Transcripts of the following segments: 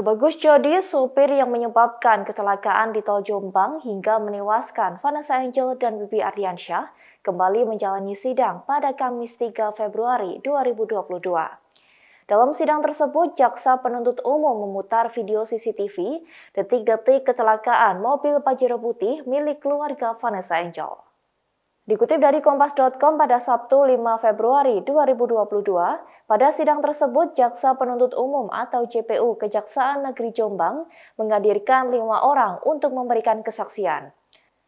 Bagus Jodi, sopir yang menyebabkan kecelakaan di Tol Jombang hingga menewaskan Vanessa Angel dan Bibi Ardiansyah, kembali menjalani sidang pada Kamis 3 Februari 2022. Dalam sidang tersebut, jaksa penuntut umum memutar video CCTV detik-detik kecelakaan mobil Pajero putih milik keluarga Vanessa Angel. Dikutip dari Kompas.com pada Sabtu 5 Februari 2022, pada sidang tersebut Jaksa Penuntut Umum atau JPU Kejaksaan Negeri Jombang menghadirkan lima orang untuk memberikan kesaksian.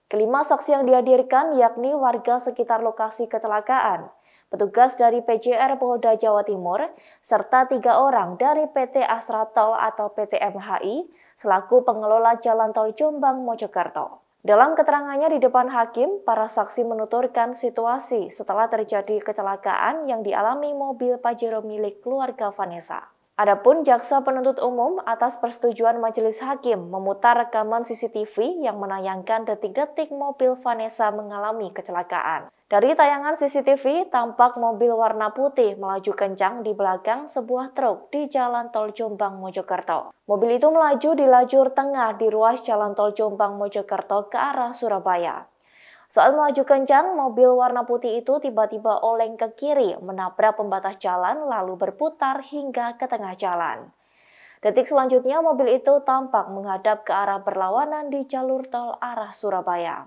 Kelima saksi yang dihadirkan yakni warga sekitar lokasi kecelakaan, petugas dari PJR Polda Jawa Timur, serta tiga orang dari PT Astra Tol atau PT MHI selaku pengelola Jalan Tol Jombang Mojokerto. Dalam keterangannya di depan hakim, para saksi menuturkan situasi setelah terjadi kecelakaan yang dialami mobil Pajero milik keluarga Vanessa. Adapun jaksa penuntut umum atas persetujuan majelis hakim memutar rekaman CCTV yang menayangkan detik-detik mobil Vanessa mengalami kecelakaan. Dari tayangan CCTV, tampak mobil warna putih melaju kencang di belakang sebuah truk di Jalan Tol Jombang Mojokerto. Mobil itu melaju di lajur tengah di ruas Jalan Tol Jombang Mojokerto ke arah Surabaya. Saat melaju kencang, mobil warna putih itu tiba-tiba oleng ke kiri, menabrak pembatas jalan lalu berputar hingga ke tengah jalan. Detik selanjutnya, mobil itu tampak menghadap ke arah berlawanan di jalur tol arah Surabaya.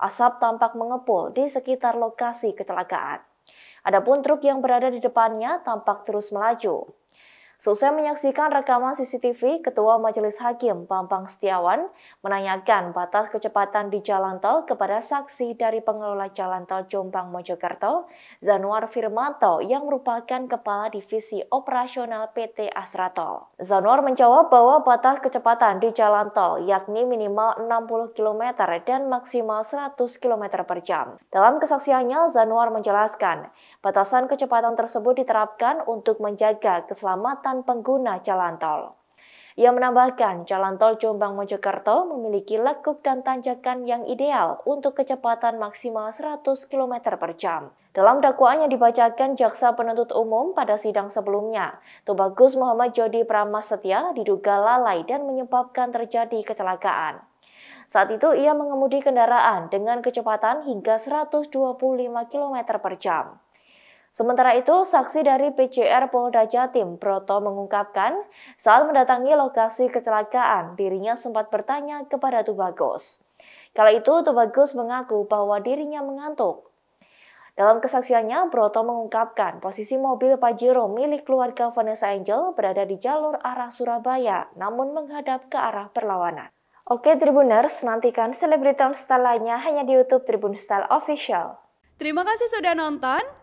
Asap tampak mengepul di sekitar lokasi kecelakaan. Adapun truk yang berada di depannya tampak terus melaju. Selesai menyaksikan rekaman CCTV, Ketua Majelis Hakim Bambang Setiawan menanyakan batas kecepatan di jalan tol kepada saksi dari pengelola jalan tol Jombang Mojokerto, Zanuar Firmanto yang merupakan Kepala Divisi Operasional PT Tol. Zanuar menjawab bahwa batas kecepatan di jalan tol yakni minimal 60 km dan maksimal 100 km per jam. Dalam kesaksiannya, Zanuar menjelaskan, batasan kecepatan tersebut diterapkan untuk menjaga keselamatan pengguna jalan tol. Ia menambahkan, jalan tol Jombang Mojokerto memiliki lekuk dan tanjakan yang ideal untuk kecepatan maksimal 100 km per jam. Dalam dakwaan yang dibacakan Jaksa Penuntut Umum pada sidang sebelumnya, Tubagus Muhammad Jody Setia diduga lalai dan menyebabkan terjadi kecelakaan. Saat itu ia mengemudi kendaraan dengan kecepatan hingga 125 km per jam. Sementara itu, saksi dari PCR Polda Jatim, Proto mengungkapkan, saat mendatangi lokasi kecelakaan, dirinya sempat bertanya kepada Tubagus. Kala itu, Tubagus mengaku bahwa dirinya mengantuk. Dalam kesaksiannya, Broto mengungkapkan posisi mobil Pajero milik keluarga Vanessa Angel berada di jalur arah Surabaya, namun menghadap ke arah perlawanan. Oke Tribuners, nantikan selebritas setelahnya hanya di Youtube Tribun Style Official. Terima kasih sudah nonton.